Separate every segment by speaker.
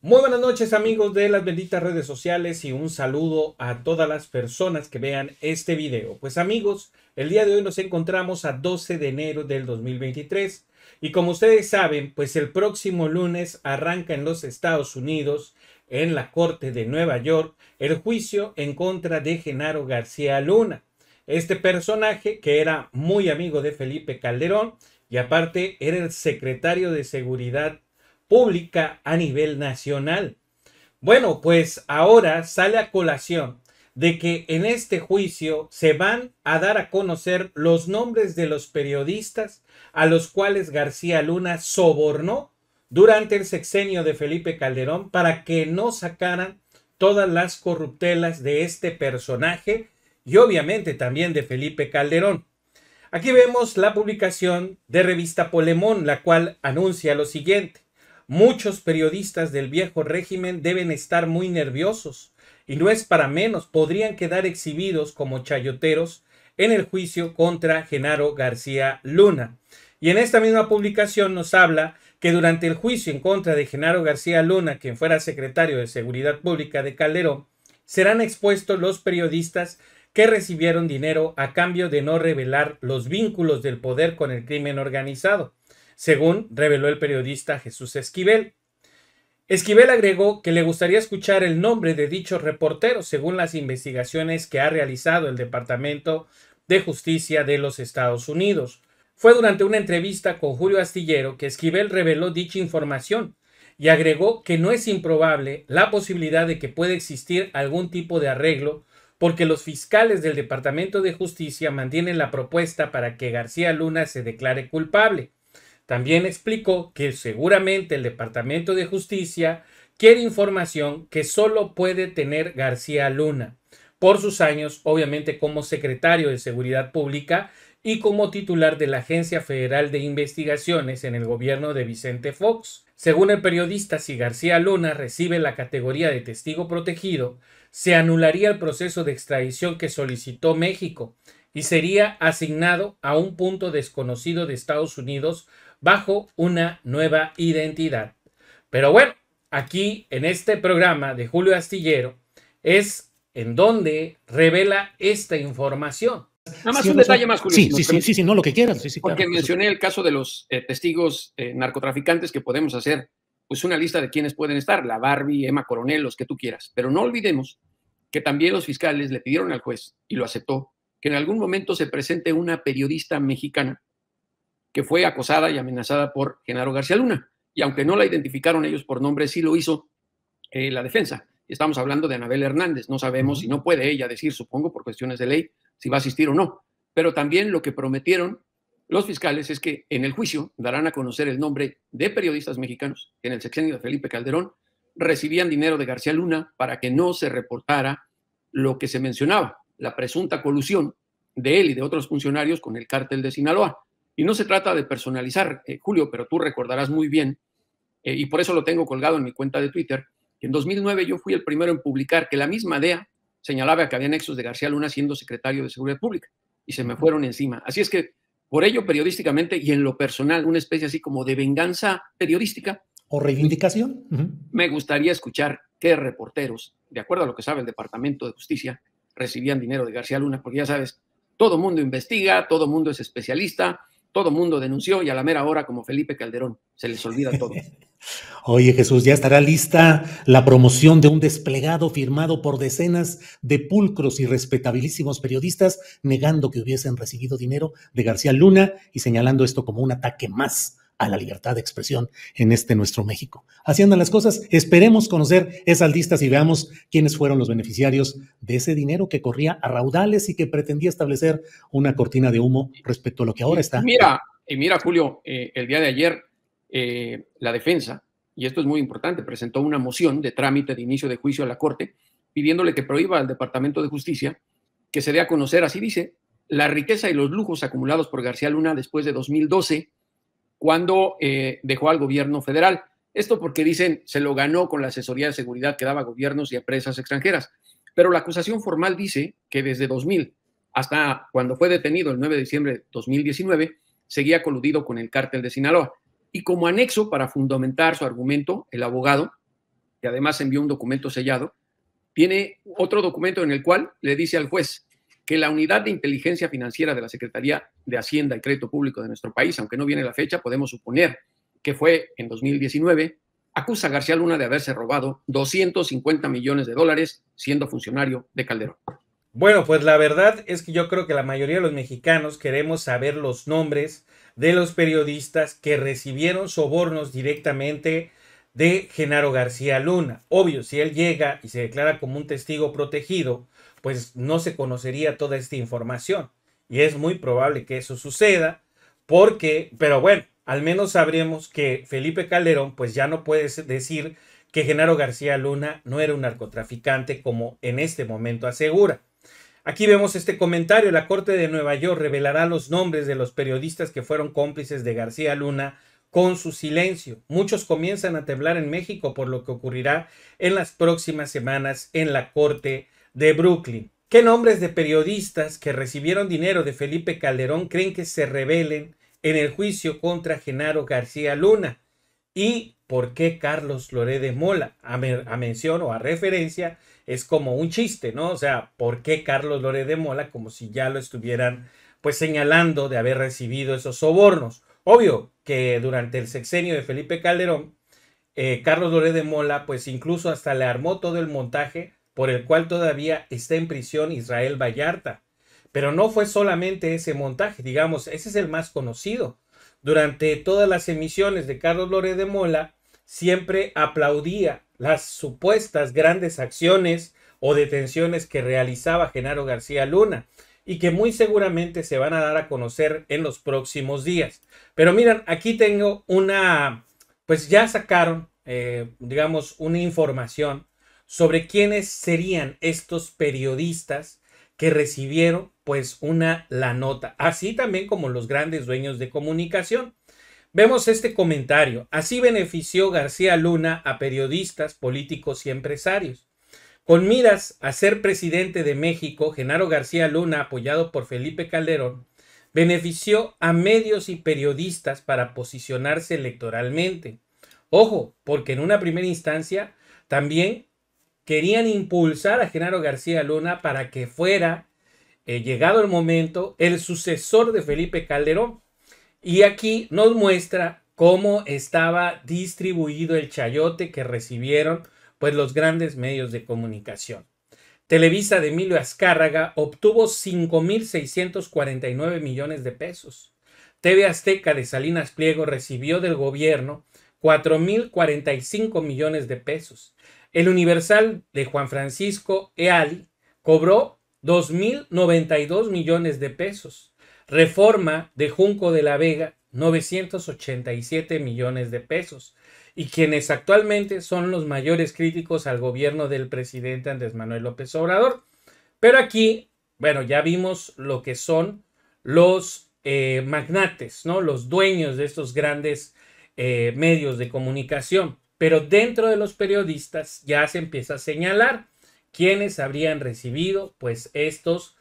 Speaker 1: Muy buenas noches amigos de las benditas redes sociales y un saludo a todas las personas que vean este video. Pues amigos, el día de hoy nos encontramos a 12 de enero del 2023 y como ustedes saben, pues el próximo lunes arranca en los Estados Unidos, en la Corte de Nueva York, el juicio en contra de Genaro García Luna. Este personaje que era muy amigo de Felipe Calderón y aparte era el secretario de Seguridad pública a nivel nacional. Bueno, pues ahora sale a colación de que en este juicio se van a dar a conocer los nombres de los periodistas a los cuales García Luna sobornó durante el sexenio de Felipe Calderón para que no sacaran todas las corruptelas de este personaje y obviamente también de Felipe Calderón. Aquí vemos la publicación de revista Polemón, la cual anuncia lo siguiente. Muchos periodistas del viejo régimen deben estar muy nerviosos, y no es para menos, podrían quedar exhibidos como chayoteros en el juicio contra Genaro García Luna. Y en esta misma publicación nos habla que durante el juicio en contra de Genaro García Luna, quien fuera secretario de Seguridad Pública de Calderón, serán expuestos los periodistas que recibieron dinero a cambio de no revelar los vínculos del poder con el crimen organizado según reveló el periodista Jesús Esquivel. Esquivel agregó que le gustaría escuchar el nombre de dicho reportero, según las investigaciones que ha realizado el Departamento de Justicia de los Estados Unidos. Fue durante una entrevista con Julio Astillero que Esquivel reveló dicha información y agregó que no es improbable la posibilidad de que pueda existir algún tipo de arreglo porque los fiscales del Departamento de Justicia mantienen la propuesta para que García Luna se declare culpable. También explicó que seguramente el Departamento de Justicia quiere información que solo puede tener García Luna por sus años, obviamente, como secretario de Seguridad Pública y como titular de la Agencia Federal de Investigaciones en el gobierno de Vicente Fox. Según el periodista, si García Luna recibe la categoría de testigo protegido, se anularía el proceso de extradición que solicitó México y sería asignado a un punto desconocido de Estados Unidos bajo una nueva identidad. Pero bueno, aquí en este programa de Julio Astillero
Speaker 2: es en donde revela esta información. Nada más un detalle más, Julio. Sí, sí, sí,
Speaker 1: sí, no lo que quieran. porque
Speaker 2: mencioné el caso de los eh, testigos eh, narcotraficantes que podemos hacer pues una lista de quiénes pueden estar, la Barbie, Emma Coronel, los que tú quieras. Pero no olvidemos que también los fiscales le pidieron al juez, y lo aceptó, que en algún momento se presente una periodista mexicana que fue acosada y amenazada por Genaro García Luna. Y aunque no la identificaron ellos por nombre, sí lo hizo eh, la defensa. Estamos hablando de Anabel Hernández. No sabemos si no puede ella decir, supongo, por cuestiones de ley, si va a asistir o no. Pero también lo que prometieron los fiscales es que en el juicio darán a conocer el nombre de periodistas mexicanos que en el sexenio de Felipe Calderón recibían dinero de García Luna para que no se reportara lo que se mencionaba, la presunta colusión de él y de otros funcionarios con el cártel de Sinaloa. Y no se trata de personalizar, eh, Julio, pero tú recordarás muy bien, eh, y por eso lo tengo colgado en mi cuenta de Twitter, que en 2009 yo fui el primero en publicar que la misma DEA señalaba que había nexos de García Luna siendo secretario de Seguridad Pública, y se me fueron encima. Así es que, por ello, periodísticamente y en lo personal, una especie así como de venganza periodística.
Speaker 1: ¿O reivindicación?
Speaker 2: Me gustaría escuchar qué reporteros, de acuerdo a lo que sabe el Departamento de Justicia, recibían dinero de García Luna, porque ya sabes, todo mundo investiga, todo mundo es especialista, todo mundo denunció y a la mera hora, como Felipe Calderón, se les olvida todo.
Speaker 1: Oye Jesús, ya estará lista la promoción de un desplegado firmado por decenas de pulcros y respetabilísimos periodistas negando que hubiesen recibido dinero de García Luna y señalando esto como un ataque más a la libertad de expresión en este nuestro México. Así andan las cosas. Esperemos conocer esas listas y veamos quiénes fueron los beneficiarios de ese dinero que corría a raudales y que pretendía establecer una cortina de humo respecto a lo que ahora está. Mira,
Speaker 2: y mira, Julio, eh, el día de ayer eh, la defensa, y esto es muy importante, presentó una moción de trámite de inicio de juicio a la Corte pidiéndole que prohíba al Departamento de Justicia que se dé a conocer, así dice, la riqueza y los lujos acumulados por García Luna después de 2012 cuando eh, dejó al gobierno federal. Esto porque dicen se lo ganó con la asesoría de seguridad que daba a gobiernos y empresas extranjeras. Pero la acusación formal dice que desde 2000 hasta cuando fue detenido el 9 de diciembre de 2019, seguía coludido con el cártel de Sinaloa. Y como anexo para fundamentar su argumento, el abogado, que además envió un documento sellado, tiene otro documento en el cual le dice al juez, que la unidad de inteligencia financiera de la Secretaría de Hacienda y Crédito Público de nuestro país, aunque no viene la fecha, podemos suponer que fue en 2019, acusa a García Luna de haberse robado 250 millones de dólares siendo funcionario de Calderón. Bueno, pues la verdad es que yo creo que la mayoría de los
Speaker 1: mexicanos queremos saber los nombres de los periodistas que recibieron sobornos directamente de Genaro García Luna. Obvio, si él llega y se declara como un testigo protegido, pues no se conocería toda esta información. Y es muy probable que eso suceda, porque, pero bueno, al menos sabremos que Felipe Calderón pues ya no puede decir que Genaro García Luna no era un narcotraficante como en este momento asegura. Aquí vemos este comentario, la Corte de Nueva York revelará los nombres de los periodistas que fueron cómplices de García Luna con su silencio. Muchos comienzan a temblar en México por lo que ocurrirá en las próximas semanas en la Corte de Brooklyn. ¿Qué nombres de periodistas que recibieron dinero de Felipe Calderón creen que se revelen en el juicio contra Genaro García Luna? ¿Y por qué Carlos Loré de Mola? A, mención o a referencia es como un chiste, ¿no? O sea, ¿por qué Carlos Loré de Mola? Como si ya lo estuvieran pues señalando de haber recibido esos sobornos. Obvio que durante el sexenio de Felipe Calderón, eh, Carlos Loré de Mola, pues incluso hasta le armó todo el montaje por el cual todavía está en prisión Israel Vallarta. Pero no fue solamente ese montaje, digamos, ese es el más conocido. Durante todas las emisiones de Carlos Loré de Mola, siempre aplaudía las supuestas grandes acciones o detenciones que realizaba Genaro García Luna y que muy seguramente se van a dar a conocer en los próximos días. Pero miren, aquí tengo una, pues ya sacaron, eh, digamos, una información sobre quiénes serían estos periodistas que recibieron pues una la nota, así también como los grandes dueños de comunicación. Vemos este comentario. Así benefició García Luna a periodistas, políticos y empresarios. Con miras a ser presidente de México, Genaro García Luna, apoyado por Felipe Calderón, benefició a medios y periodistas para posicionarse electoralmente. Ojo, porque en una primera instancia también querían impulsar a Genaro García Luna para que fuera, eh, llegado el momento, el sucesor de Felipe Calderón. Y aquí nos muestra cómo estaba distribuido el chayote que recibieron pues los grandes medios de comunicación. Televisa de Emilio Azcárraga obtuvo 5.649 millones de pesos. TV Azteca de Salinas Pliego recibió del gobierno 4.045 millones de pesos. El Universal de Juan Francisco Eali cobró 2.092 millones de pesos. Reforma de Junco de la Vega 987 millones de pesos, y quienes actualmente son los mayores críticos al gobierno del presidente Andrés Manuel López Obrador. Pero aquí, bueno, ya vimos lo que son los eh, magnates, ¿no? Los dueños de estos grandes eh, medios de comunicación. Pero dentro de los periodistas ya se empieza a señalar quiénes habrían recibido, pues, estos,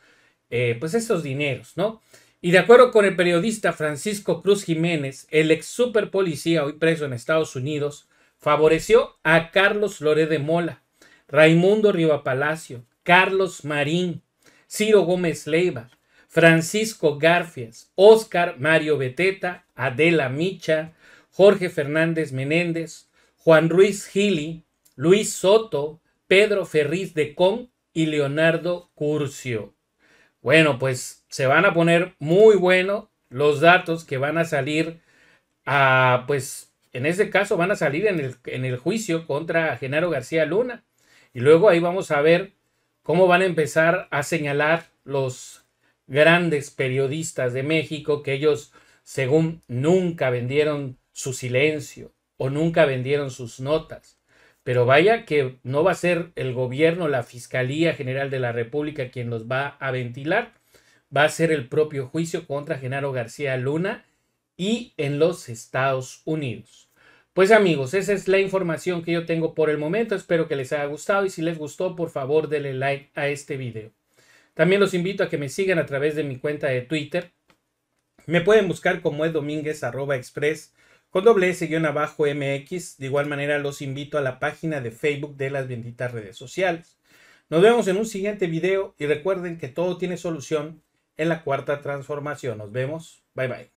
Speaker 1: eh, pues, estos dineros, ¿no? Y de acuerdo con el periodista Francisco Cruz Jiménez, el ex superpolicía hoy preso en Estados Unidos, favoreció a Carlos Loré de Mola, Raimundo Riva Palacio, Carlos Marín, Ciro Gómez Leiva, Francisco Garfias, Oscar Mario Beteta, Adela Micha, Jorge Fernández Menéndez, Juan Ruiz Gili, Luis Soto, Pedro Ferriz de Con y Leonardo Curcio. Bueno, pues se van a poner muy buenos los datos que van a salir a, pues, en este caso van a salir en el, en el juicio contra Genaro García Luna. Y luego ahí vamos a ver cómo van a empezar a señalar los grandes periodistas de México que ellos, según, nunca vendieron su silencio o nunca vendieron sus notas. Pero vaya que no va a ser el gobierno, la Fiscalía General de la República quien los va a ventilar, va a ser el propio juicio contra Genaro García Luna y en los Estados Unidos. Pues amigos, esa es la información que yo tengo por el momento. Espero que les haya gustado y si les gustó, por favor, denle like a este video. También los invito a que me sigan a través de mi cuenta de Twitter. Me pueden buscar como es domínguez express con doble S un abajo MX. De igual manera los invito a la página de Facebook de las benditas redes sociales. Nos vemos en un siguiente video y recuerden que todo tiene solución en la cuarta transformación. Nos vemos. Bye bye.